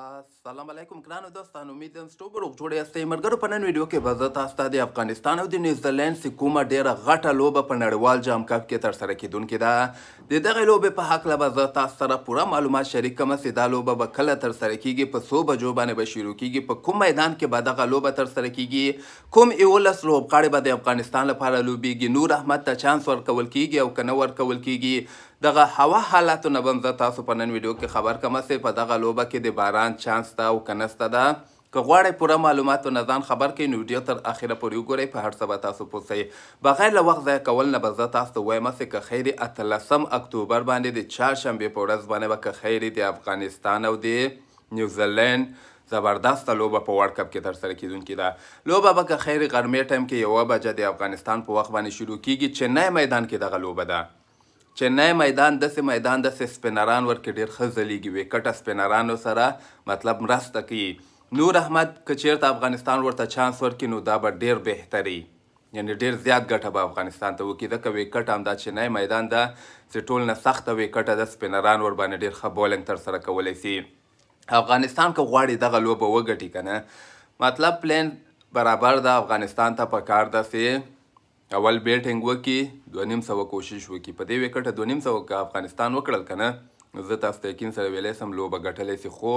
السلام علیکم ګرانو دوستانو امید یم ستو بروغ جوړې یاستئ ملګرو په نن ویډیو کې به زه تاسو ته د افغانستان او د نیوزیلینډ سکومه ډېره غټه لوبه په نړیوال جام کپ کې ترسره کیدونکې ده د دغې لوبې په هکله به زه تاسو سره پوره معلومات شریک کړم چې دا لوبه به کله ترسره کیږي په څو بجو باندې به شروع کیږي په کوم میدان کې به دغه لوبه ترسره کیږي کوم یولس لوبغاړي به د افغانستان لپاره لوبیږي نور احمد ته چانس ورکول کیږي او که نه ورکول کیږي دغه هوا حالاتو نه به زه تاسو په نن ویډیو کې خبر کړم چې په دغه لوبه کې د باران چانس ته او که نسته ده که غواړئ پوره معلوماتو نه ځان خبر کړئ نو ویډیو تر اخره پورې وګورئ په هر څه به تاسو پوه سئ بغیر له وخت ضایع کول نه به زه تاسو ته وایم چې که خیر اتلسم اکتوبر باندې د چهارشنبې په ورځ باندې به که خیر د افغانستان او د نیوزیلند زبردست لوبه په ورلد کپ کې تر سره کیدونکې ده لوبه به که خیر غرمې ټایم کې یوه بجه د افغانستان په وخت باندې شروع کیږي چنای میدان کې دغه لوبه ده چنای میدان داسې میدان داسې سپینران ورکې ډېر ښه ځلیږي ویکټه سپینرانو سره مطلب مرسته کوي نور احمد که چېرته افغانستان ورته چانس ورکړي نو دا به ډېر بهتري یعنی ډېر زیات ګټه به افغانستان ته وکړي ځکه ویکټ همدا چنای میدان ده چې ټول نه سخته ویکټه ده سپینران ورباندې ډېر ښه بولینګ ترسره کولی سي افغانستان که غواړي دغه لوبه وګټي که نه مطلب پلین برابر ده افغانستان ته پکار ده چې اول بیټینګ وکي دوه نیم سوه کوشش وکي په دې وکټه دوه نیم سوه که افغانستان وکړل که نه زه تاسو ته یقین سره ویلی سم لوبه ګټلی سي خو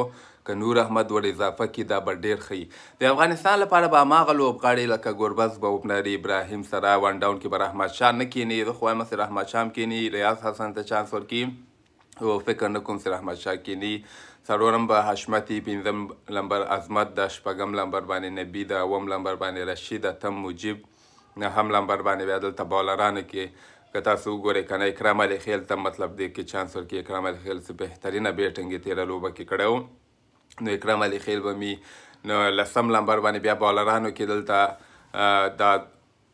که نور احمد ور اضافه کړي دا به ډېر ښه د افغانستان لپاره به هماغه لوبغاړي لکه ګوربز به وپنري ابراهیم سره ون ډاون کې به رحمت شاه نه کښېني زه خو وایم هسې رحمت شاه هم کښېني ریاض حسن ته چانس ورکړي او فکر نه کوم چې رحمت شاه کینی څلورم به حشمتي پنځم لمبر عظمت د شپږم لمبر باندې نبی د اوم لمبر باندې رشید اتم مجیب هم لمبر باندې بیا دلته بالرانو کې که تاسو وګورئ کنه اکرام علي خیل ته مطلب دی کې چانس ورکړي اکرام علي خیل څه بهترینه بیټنګ یې تېره لوبه کې کړی و نو اکرام علي خیل به مې نو لسم لمبر باندې بیا بالرانو کې دلته دا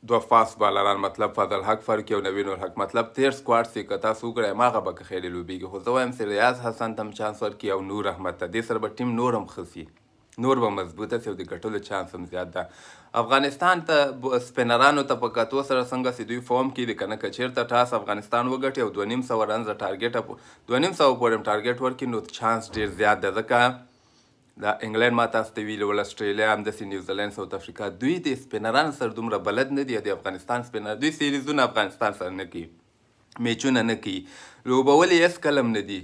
دوه فاس بالران مطلب فضل حق فرق یو نوین الحق مطلب تیر سکواډ سی که تاسو وګورئ ماغه به که خیلی لوبیږي خو زه وایم چې ریاض حسن تم چانس ورکړي او نور رحمت ته دې سره به ټیم نور هم ښه نور به مضبوطه سي او د ګټلو چانس هم زیات ده افغانستان ته سپینرانو ته په کتو سره څنګه سي دوی فارم کې د کنه کچیر ته ټاس افغانستان وګټي او 2500 رنز ټارګټ 2500 پورم ټارګټ ورکې نو چانس ډیر زیات ده ځکه دا انګلند ما تاسو ته ویلي ول استرالیا هم داسې نیوزیلند ساوت افریقا دوی د سپینرانو سره دومره بلد نه دي د افغانستان سپینر دوی سیریزونه افغانستان سره نه کوي میچونه نه کوي لوبول یې هېڅ کله هم نه دي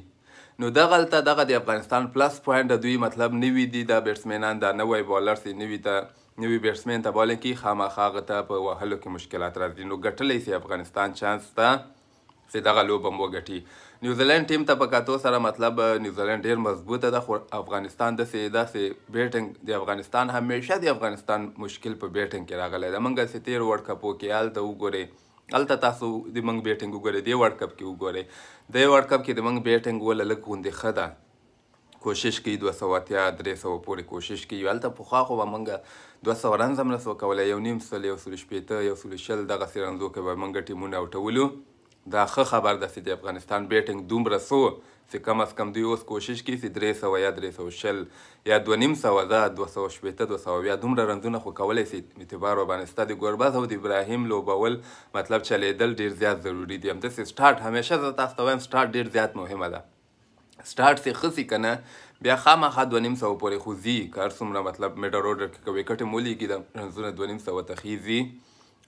نو دغلته دغه د افغانستان پلس پوینټ د دوی مطلب نوي دي د بیټسمینان د نوی بالر سي نوي ته نوی بیټسمین ته بالینګ کوي خامخا هغه ته په وهلو کې مشکلات راځي نو ګټلی سي افغانستان چانس ته چې دغه لوبه هم وګټي نیوزیلند ټیم ته په کتو سره مطلب نیوزیلند ډېر مضبوطه ده خو افغانستان داسې داسې بیټنګ د افغانستان همیشه د افغانستان مشکل په بیټنګ کې راغلی ده موږ سې تېر ورډ کپو کې هلته وګورئ الته تاسو د منګ بیټینګ وګورئ دی ورلډ کپ کې وګورئ د ورلډ کپ کې د منګ بیټینګ ول لګ غوندې خدا کوشش کوي 280 درې سو پورې کوشش کوي الته په خوا خو منګه 200 رنز هم نسو کولای یو نیم سل یو سل شپېته یو سل شل دغه سرنزو کې به منګه ټیمونه اوټولو دا ښه خبر ده چې د افغانستان بیټینګ دومره سو چې کم از کم دوی اوس کوشش کوي چې درې سوه یا درې سوه شل یا دوه نیم سوه ده دوه سوه شپېته دوه سوه اویا دومره رنځونه خو کولی سي اعتبار ورباندې ستا د ګوربز او د ابراهیم لوبول مطلب چلیدل ډېر زیات ضروري دي همداسې سټارټ همیشه زه تاسو ته وایم سټارټ ډېر زیات مهمه ده سټارټ سي خسي کنه بیا خامخا دوه نیم سوه پورې خو ځي که هر څومره مطلب میډر اورډر کې که وکټې مو لیږي د رنځونه دوه نیم سوه ته خیځي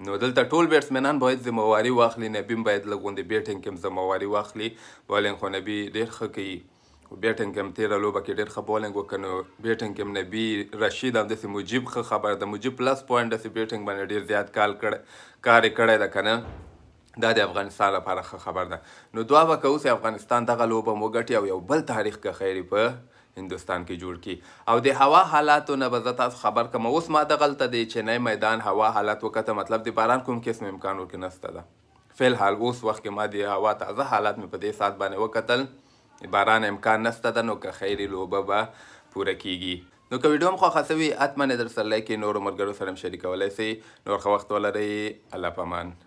نو دلته ټول بیټسمنان باید ذمہواري واخلي نبی باید لګوندې بیټینګ کم ذمہواري واخلي بولینګ خو نبی ډېر ښه کوي بیټینګ کم تیره لوبه کې ډېر ښه بولینګ وکړ نو بیټینګ کم نبی رشید همداسې مجیب ښه خبر ده مجیب پلس پوینټ داسې بیټینګ باندې ډېر زیات کال کړ کار یې کړی ده که نه دا د افغانستان لپاره ښه خبر ده نو دعا به کوو چې افغانستان دغه لوبه مو ګټي او یو بل تاریخ که خیري په هندستان کې جوړ کی او د هوا حالاتو نه به زه تاسو خبر کوم اوس ما دغلته د چنای میدان هوا حالات وکته مطلب د باران کوم قسم امکان ورکې نسته ده فلحال اوس وخت کې ما د هوا تازه حالات مې په دې ساعت باندې وکتل باران امکان نسته ده نو که خیرې لوبه به پوره کیږي نو که ویډیو هم خوښه سوي حتما یې درسره لایک کړئ نورو ملګرو سره هم شریکولی سئ نور ښه وخت ولرئ الله پامان